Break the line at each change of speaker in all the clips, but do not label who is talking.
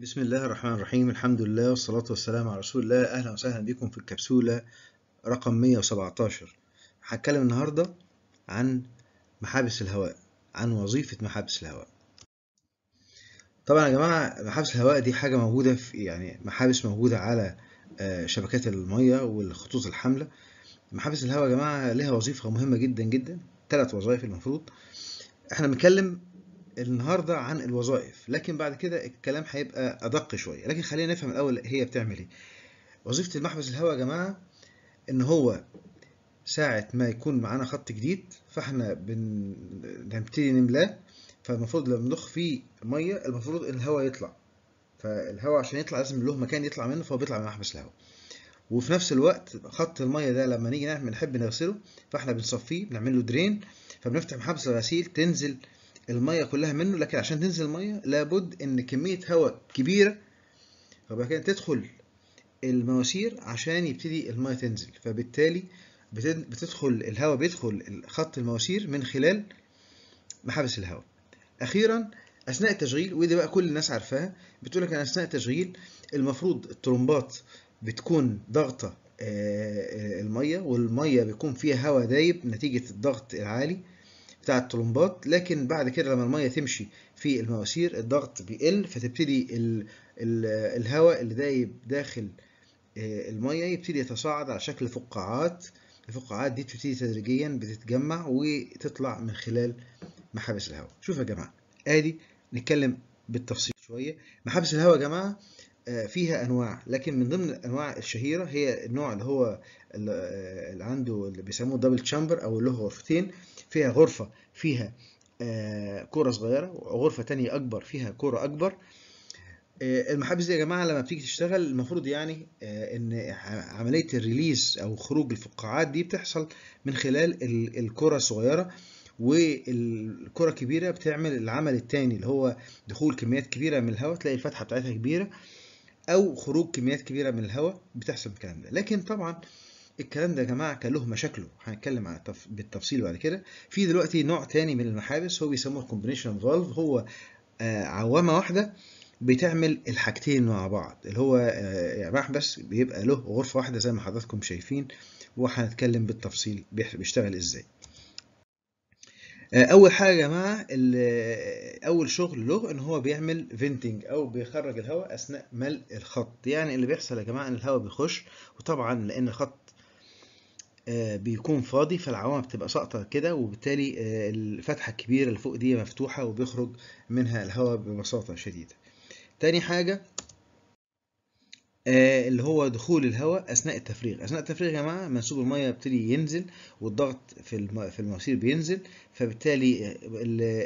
بسم الله الرحمن الرحيم الحمد لله والصلاة والسلام على رسول الله أهلا وسهلا بكم في الكبسولة رقم 117 هتكلم النهاردة عن محابس الهواء عن وظيفة محابس الهواء طبعا يا جماعة محابس الهواء دي حاجة موجودة في يعني محابس موجودة على آه، شبكات المية والخطوط الحاملة محابس الهواء يا جماعة لها وظيفة مهمة جدا جدا ثلاث وظائف المفروض احنا بنتكلم النهارده عن الوظائف لكن بعد كده الكلام هيبقى ادق شويه لكن خلينا نفهم الاول هي بتعمل ايه وظيفه المحبس الهواء يا جماعه ان هو ساعة ما يكون معانا خط جديد فاحنا بنبتدي نملاه فالمفروض لما نضخ فيه ميه المفروض الهواء يطلع فالهواء عشان يطلع لازم له مكان يطلع منه فهو بيطلع من محبس الهواء وفي نفس الوقت خط الميه ده لما نيجي نعمل نحب نغسله فاحنا بنصفيه بنعمل له درين فبنفتح محبس الغسيل تنزل الميه كلها منه لكن عشان تنزل الميه لابد ان كميه هواء كبيره فبعد كده تدخل المواسير عشان يبتدي الميه تنزل فبالتالي بتدخل الهواء بيدخل خط المواسير من خلال محابس الهواء اخيرا اثناء التشغيل ودي بقى كل الناس عارفاها بتقول لك انا اثناء التشغيل المفروض الترمبات بتكون ضاغطه آه، آه، الميه والميه بيكون فيها هواء دايب نتيجه الضغط العالي بتاع الطلمبات لكن بعد كده لما الميه تمشي في المواسير الضغط بيقل فتبتدي الهواء اللي دايب داخل آه، الميه يبتدي يتصاعد على شكل فقاعات الفقاعات دي بتبتدي تدريجيا بتتجمع وتطلع من خلال محابس الهواء شوفوا يا جماعه ادي نتكلم بالتفصيل شويه محابس الهواء يا جماعه آه، فيها انواع لكن من ضمن الانواع الشهيره هي النوع اللي هو آه، اللي عنده اللي بيسموه دبل تشامبر او اللي هو غرفتين فيها غرفة فيها آه، كرة صغيرة وغرفة تانية أكبر فيها كرة أكبر آه، المحابس دي يا جماعة لما بتيجي تشتغل المفروض يعني آه، إن عملية الريليس أو خروج الفقاعات دي بتحصل من خلال الكرة الصغيرة والكرة الكبيرة بتعمل العمل التاني اللي هو دخول كميات كبيرة من الهواء تلاقي الفتحة بتاعتها كبيرة أو خروج كميات كبيرة من الهواء بتحصل الكلام ده لكن طبعا الكلام ده يا جماعه كان له مشاكله هنتكلم على التف... بالتفصيل بعد كده في دلوقتي نوع تاني من المحابس هو بيسموه الكومبينيشن فالف هو آه، عوامه واحده بتعمل الحاجتين مع بعض اللي هو آه محبس بيبقى له غرفه واحده زي ما حضراتكم شايفين وهنتكلم بالتفصيل بيشتغل ازاي آه، اول حاجه يا جماعه اول شغل له ان هو بيعمل فينتنج او بيخرج الهواء اثناء ملء الخط يعني اللي بيحصل يا جماعه ان الهواء بيخش وطبعا لان الخط آه، بيكون فاضي فالعوامة بتبقى ساقطة كده وبالتالي آه، الفتحة الكبيرة اللي فوق دي مفتوحة وبيخرج منها الهواء ببساطة شديدة. تاني حاجة آه، اللي هو دخول الهواء اثناء التفريغ اثناء التفريغ يا جماعه منسوب الميه يبتدي ينزل والضغط في في المواسير بينزل فبالتالي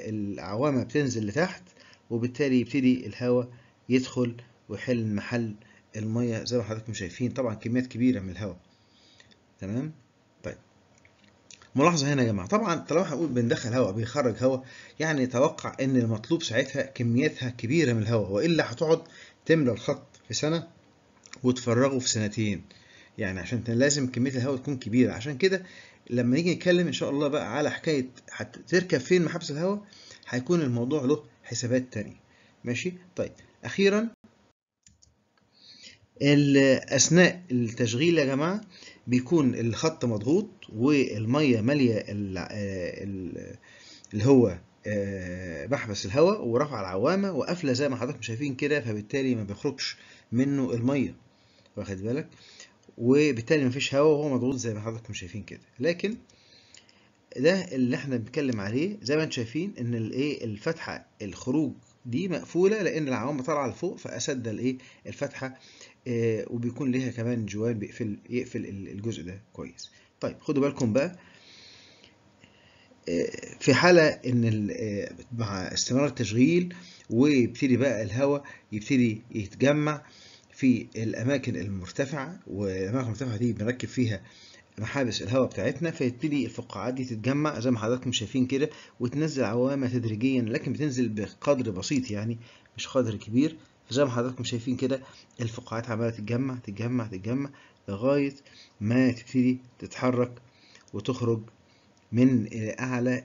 العوامه بتنزل لتحت وبالتالي يبتدي الهواء يدخل ويحل محل الميه زي ما حضراتكم شايفين طبعا كميات كبيره من الهواء تمام ملاحظه هنا يا جماعه طبعا طالما هنقول بندخل هواء بيخرج هواء يعني توقع ان المطلوب ساعتها كمياتها كبيره من الهواء والا هتقعد تملى الخط في سنه وتفرغه في سنتين يعني عشان لازم كميه الهواء تكون كبيره عشان كده لما نيجي نتكلم ان شاء الله بقى على حكايه تركب فين محبس الهواء هيكون الموضوع له حسابات تانية ماشي طيب اخيرا اثناء التشغيل يا جماعه بيكون الخط مضغوط والميه ماليه آه، اللي هو محبس آه، الهواء ورفع العوامه وقافله زي ما حضراتكم شايفين كده فبالتالي ما بيخرجش منه الميه واخد بالك وبالتالي مفيش هواء وهو مضغوط زي ما حضراتكم شايفين كده لكن ده اللي احنا بنتكلم عليه زي ما انتم شايفين ان الايه الفتحه الخروج دي مقفوله لان العوامه طالعه لفوق فاسد الايه الفتحه آه، وبيكون ليها كمان جوان بيقفل يقفل الجزء ده كويس طيب خدوا بالكم بقى آه، في حالة إن آه، مع استمرار التشغيل ويبتدي بقى الهواء يبتدي يتجمع في الأماكن المرتفعة والأماكن المرتفعة دي بنركب فيها محابس الهواء بتاعتنا فيبتدي الفقاعات دي تتجمع زي ما حضراتكم شايفين كده وتنزل عوامة تدريجيا لكن بتنزل بقدر بسيط يعني مش قدر كبير زي ما حضراتكم شايفين كده الفقاعات عماله تتجمع تتجمع تتجمع لغايه ما تبتدي تتحرك وتخرج من اعلى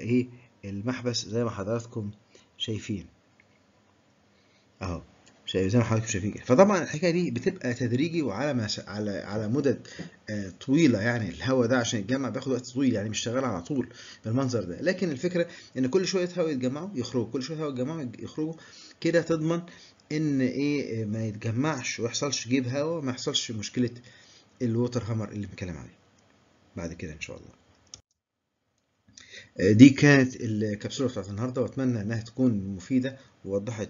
ايه المحبس زي ما حضراتكم شايفين اهو زي ما حضرتك شايفين فطبعا الحكايه دي بتبقى تدريجي وعلى ما ش... على على مدد آه، طويله يعني الهواء ده عشان يتجمع بياخد وقت طويل يعني مش شغال على طول بالمنظر ده لكن الفكره ان كل شويه هواء يتجمعوا يخرجوا كل شويه هواء يتجمعوا يخرجوا كده تضمن ان ايه آه، ما يتجمعش ويحصلش جيب هواء ما يحصلش مشكله الووتر هامر اللي بنتكلم عليه بعد كده ان شاء الله آه، دي كانت الكبسوله بتاعت النهارده واتمنى انها تكون مفيده ووضحت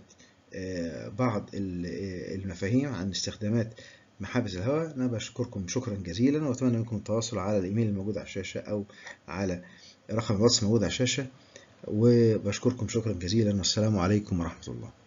بعض المفاهيم عن استخدامات محابس الهواء أنا بشكركم شكرا جزيلا وأتمنى منكم التواصل على الإيميل الموجود على الشاشة أو على رقم الواتس الموجود على الشاشة وبشكركم شكرا جزيلا والسلام عليكم ورحمة الله